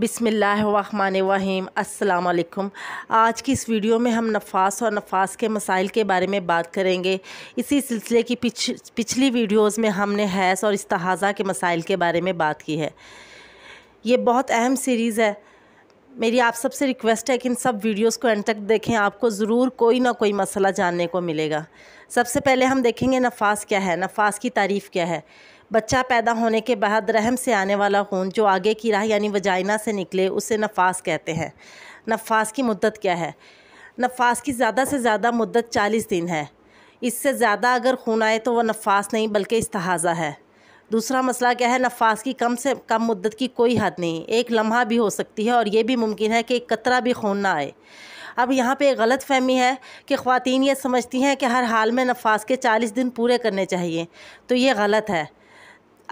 बिसमीम अल्लाम आज की इस वीडियो में हम नफास और नफास के मसाइल के बारे में बात करेंगे इसी सिलसिले की पिछ पिछली वीडियोस में हमने हैस और इसतहाज़ा के मसाइल के बारे में बात की है ये बहुत अहम सीरीज़ है मेरी आप सबसे रिक्वेस्ट है कि इन सब वीडियोस को एंड तक देखें आपको ज़रूर कोई ना कोई मसला जानने को मिलेगा सबसे पहले हम देखेंगे नफास क्या है नफास की तारीफ़ क्या है बच्चा पैदा होने के बाद रहम से आने वाला खून जो आगे की राह यानी वजाइना से निकले उसे नफास कहते हैं नफास की मुद्दत क्या है नफास की ज़्यादा से ज़्यादा मुद्दत चालीस दिन है इससे ज़्यादा अगर खून आए तो वह नफास नहीं बल्कि इस्तहाज़ा है दूसरा मसला क्या है नफास की कम से कम मुद्दत की कोई हद नहीं एक लम्हा भी हो सकती है और यह भी मुमकिन है कि एक कतरा भी खून ना आए अब यहाँ पे गलत फहमी है कि ख़वातीन ये समझती हैं कि हर हाल में नफास के चालीस दिन पूरे करने चाहिए तो ये गलत है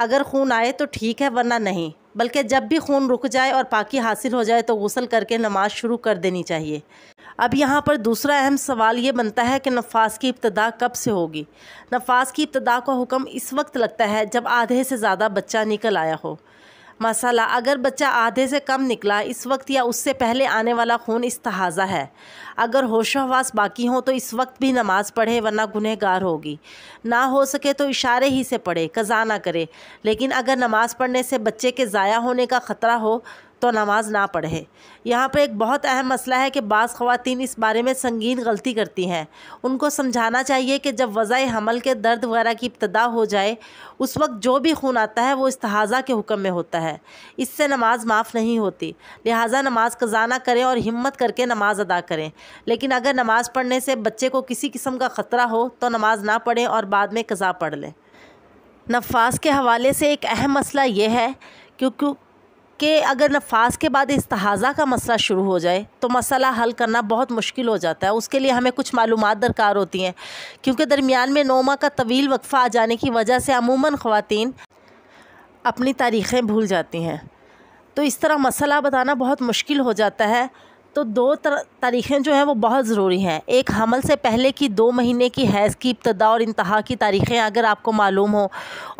अगर खून आए तो ठीक है वरना नहीं बल्कि जब भी खून रुक जाए और पाकि हासिल हो जाए तो गसल करके नमाज शुरू कर देनी चाहिए अब यहाँ पर दूसरा अहम सवाल ये बनता है कि नफास की इब्तदा कब से होगी नफास की इब्तदा का हुक्म इस वक्त लगता है जब आधे से ज़्यादा बच्चा निकल आया हो मसाला अगर बच्चा आधे से कम निकला इस वक्त या उससे पहले आने वाला खून इस तहाज़ा है अगर होशोहवास बाकी हो तो इस वक्त भी नमाज़ पढ़े वरना गुनहगार होगी ना हो सके तो इशारे ही से पढ़े कज़ा ना करे लेकिन अगर नमाज़ पढ़ने से बच्चे के ज़ाया होने का ख़तरा हो तो नमाज ना पढ़े यहाँ पर एक बहुत अहम मसला है कि बाज़ ख़वातीन इस बारे में संगीन गलती करती हैं उनको समझाना चाहिए कि जब वज़ा हमल के दर्द वगैरह की इब्तदा हो जाए उस वक्त जो भी खून आता है वो इस्तेहाज़ा के हुक्म में होता है इससे नमाज माफ़ नहीं होती लिहाजा नमाज कजाना ना करें और हिम्मत करके नमाज अदा करें लेकिन अगर नमाज़ पढ़ने से बच्चे को किसी किस्म का ख़तरा हो तो नमाज ना पढ़ें और बाद में कज़ा पढ़ लें नफास के हवाले से एक अहम मसला ये है क्योंकि कि अगर नफाज के बाद इसतहाज़ा का मसला शुरू हो जाए तो मसला हल करना बहुत मुश्किल हो जाता है उसके लिए हमें कुछ मालूम दरकार होती हैं क्योंकि दरमियान में नोमा का तवील वक्फ़ा आ जाने की वजह से अमूमन ख़वान अपनी तारीखें भूल जाती हैं तो इस तरह मसला बताना बहुत मुश्किल हो जाता है तो दो तारीखें जो हैं वो बहुत ज़रूरी हैं एक हमल से पहले की दो महीने की हैज़ की इब्तदा और इंतहा की तारीखें अगर आपको मालूम हो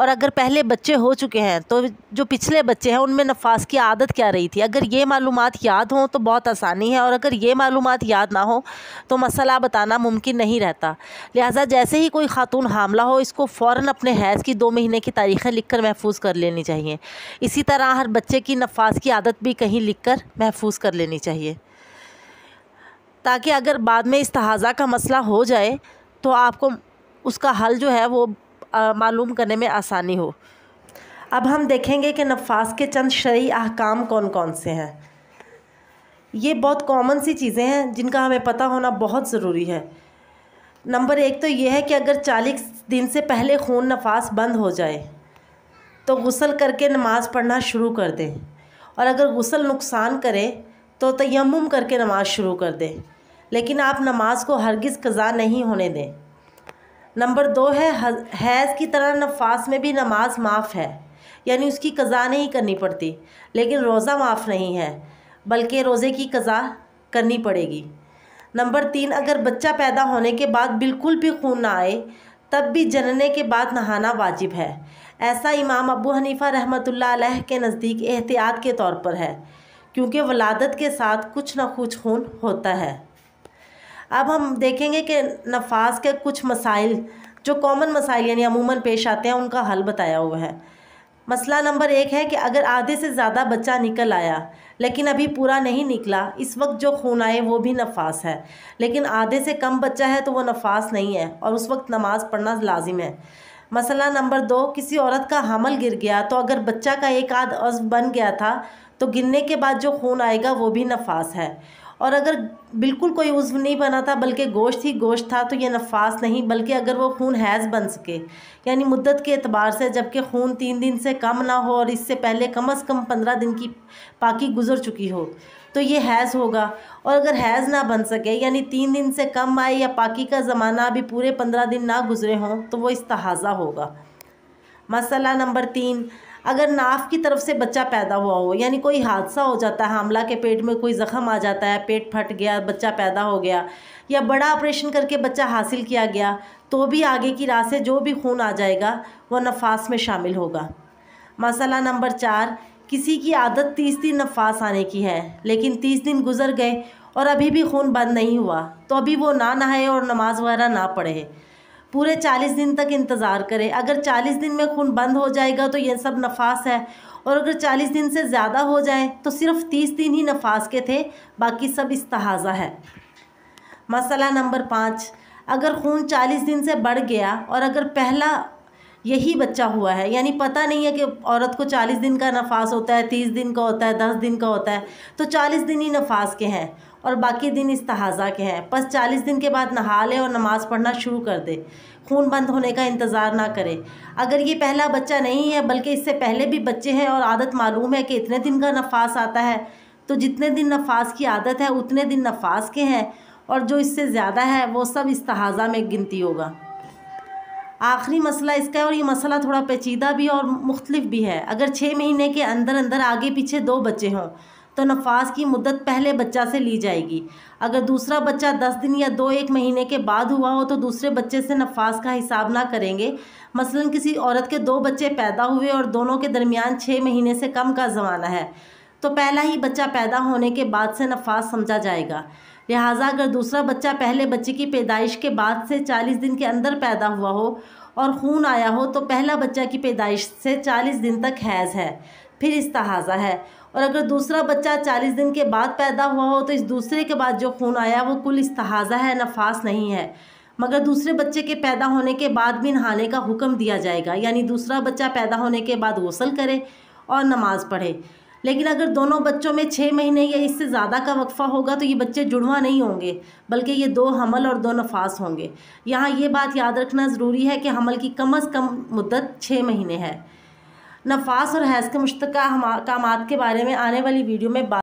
और अगर पहले बच्चे हो चुके हैं तो जो पिछले बच्चे हैं उनमें नफास की आदत क्या रही थी अगर ये मालूम याद हों तो बहुत आसानी है और अगर ये मालूम याद ना हो तो मसला बताना मुमकिन नहीं रहता लिहाजा जैसे ही कोई खातून हामला हो इसको फ़ौर अपने हैज़ की दो महीने की तारीखें लिख कर महफूज कर लेनी चाहिए इसी तरह हर बच्चे की नफास की आदत भी कहीं लिख कर महफूज कर लेनी चाहिए ताकि अगर बाद में इस तहाज़ा का मसला हो जाए तो आपको उसका हल जो है वो मालूम करने में आसानी हो अब हम देखेंगे कि नफास के चंद शरी अहकाम कौन कौन से हैं ये बहुत कॉमन सी चीज़ें हैं जिनका हमें पता होना बहुत ज़रूरी है नंबर एक तो ये है कि अगर चालीस दिन से पहले खून नफास बंद हो जाए तो गसल करके नमाज़ पढ़ना शुरू कर दें और अगर गसल नुकसान करे तो तयम करके नमाज़ शुरू कर दें लेकिन आप नमाज को हरगिज़ कज़ा नहीं होने दें नंबर दो है हैज़ की तरह नफास में भी नमाज माफ़ है यानी उसकी कज़ा नहीं करनी पड़ती लेकिन रोज़ा माफ़ नहीं है बल्कि रोज़े की कज़ा करनी पड़ेगी नंबर तीन अगर बच्चा पैदा होने के बाद बिल्कुल भी खून ना आए तब भी जनने के बाद नहाना वाजिब है ऐसा इमाम अबू हनीफ़ा रहमत अलैह के नज़दीक एहतियात के तौर पर है क्योंकि वलादत के साथ कुछ ना कुछ खून होता है अब हम देखेंगे कि नफाज के कुछ मसाइल जो कॉमन मसाइल यानी अमूमन पेश आते हैं उनका हल बताया हुआ है मसला नंबर एक है कि अगर आधे से ज़्यादा बच्चा निकल आया लेकिन अभी पूरा नहीं निकला इस वक्त जो खून आए वो भी नफास है लेकिन आधे से कम बच्चा है तो वो नफास नहीं है और उस वक्त नमाज पढ़ना लाजिम है मसला नंबर दो किसी औरत का हमल गिर गया तो अगर बच्चा का एक आध अज़ बन गया था तो गिरने के बाद जो खून आएगा वो भी नफास है और अगर बिल्कुल कोई उज्व नहीं बना था बल्कि गोश्त ही गोश्त था तो ये नफास नहीं बल्कि अगर वो खून हैज़ बन सके यानी मुद्दत के अतबार से जबकि खून तीन दिन से कम ना हो और इससे पहले कम अज़ कम पंद्रह दिन की पाकि गुजर चुकी हो तो ये हैज़ होगा और अगर हैज़ ना बन सके यानी तीन दिन से कम आए या पाकि का ज़माना अभी पूरे पंद्रह दिन ना गुजरे हों तो इस इस्तहाज़ा होगा मसला नंबर तीन अगर नाफ की तरफ से बच्चा पैदा हुआ हो यानी कोई हादसा हो जाता है हमला के पेट में कोई ज़ख़म आ जाता है पेट फट गया बच्चा पैदा हो गया या बड़ा ऑपरेशन करके बच्चा हासिल किया गया तो भी आगे की राह से जो भी खून आ जाएगा वह नफास में शामिल होगा मसला नंबर चार किसी की आदत तीस दिन नफास आने की है लेकिन तीस दिन गुजर गए और अभी भी खून बंद नहीं हुआ तो अभी वो ना नहाए और नमाज़ वगैरह ना पढ़े पूरे चालीस दिन तक इंतज़ार करें अगर चालीस दिन में खून बंद हो जाएगा तो यह सब नफास है और अगर चालीस दिन से ज़्यादा हो जाए तो सिर्फ तीस दिन ही नफास के थे बाकी सब इस्तहाज़ा है मसला नंबर पाँच अगर खून चालीस दिन से बढ़ गया और अगर पहला यही बच्चा हुआ है यानी पता नहीं है कि औरत को चालीस दिन का नफास होता है तीस दिन का होता है दस दिन का होता है तो चालीस दिन ही नफास के हैं और बाकी दिन इस तहाज़ा के हैं बस चालीस दिन के बाद नहा लें और नमाज़ पढ़ना शुरू कर दे खून बंद होने का इंतज़ार ना करें अगर ये पहला बच्चा नहीं है बल्कि इससे पहले भी बच्चे हैं और आदत मालूम है कि इतने दिन का नफास आता है तो जितने दिन नफास की आदत है उतने दिन नफास के हैं और जो इससे ज़्यादा है वो सब इस तहाज़ा में गिनती होगा आखिरी मसला इसका है और ये मसला थोड़ा पेचीदा भी और मुख्तलिफ भी है अगर छः महीने के अंदर अंदर आगे पीछे दो बच्चे हों तो नफाज की मुद्दत पहले बच्चा से ली जाएगी अगर दूसरा बच्चा दस दिन या दो एक महीने के बाद हुआ हो तो दूसरे बच्चे से नफाज का हिसाब ना करेंगे मसलन किसी औरत के दो बच्चे पैदा हुए और दोनों के दरमियान छः महीने से कम का ज़माना है तो पहला ही बच्चा पैदा होने के बाद से नफाज समझा जाएगा लिहाजा अगर दूसरा बच्चा पहले बच्चे की पैदाइश के बाद से चालीस दिन के अंदर पैदा हुआ हो और खून आया हो तो पहला बच्चा की पैदाइश से चालीस दिन तक हैज़ है फिर तहाज़ा है और अगर दूसरा बच्चा चालीस दिन के बाद पैदा हुआ हो तो इस दूसरे के बाद जो खून आया वो कुल तहाज़ा है नफास नहीं है मगर दूसरे बच्चे के पैदा होने के बाद भी नहाने का हुक्म दिया जाएगा यानी दूसरा बच्चा पैदा होने के बाद गसल करे और नमाज़ पढ़े लेकिन अगर दोनों बच्चों में छः महीने या इससे ज़्यादा का वक्फ़ा होगा तो ये बच्चे जुड़वा नहीं होंगे बल्कि ये दो हमल और दो नफास होंगे यहाँ ये बात याद रखना ज़रूरी है कि हमल की कम अज़ कम मुद्दत छः महीने है नफास और हैज़ के मुश्तक हम के बारे में आने वाली वीडियो में बात